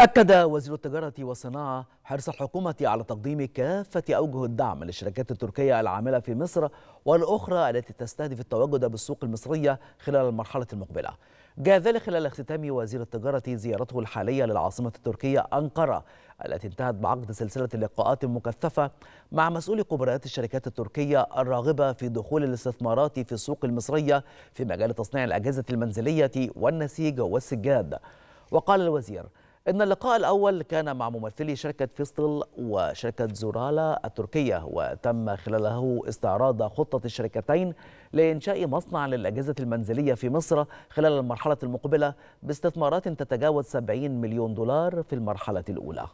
أكد وزير التجارة والصناعة حرص الحكومة على تقديم كافة أوجه الدعم للشركات التركية العاملة في مصر والأخرى التي تستهدف التواجد بالسوق المصرية خلال المرحلة المقبلة. جاء ذلك خلال اختتام وزير التجارة زيارته الحالية للعاصمة التركية أنقرة التي انتهت بعقد سلسلة لقاءات مكثفة مع مسؤولي كبريات الشركات التركية الراغبة في دخول الاستثمارات في السوق المصرية في مجال تصنيع الأجهزة المنزلية والنسيج والسجاد. وقال الوزير إن اللقاء الأول كان مع ممثلي شركة فيستل وشركة زورالا التركية وتم خلاله استعراض خطة الشركتين لإنشاء مصنع للأجهزة المنزلية في مصر خلال المرحلة المقبلة باستثمارات تتجاوز 70 مليون دولار في المرحلة الأولى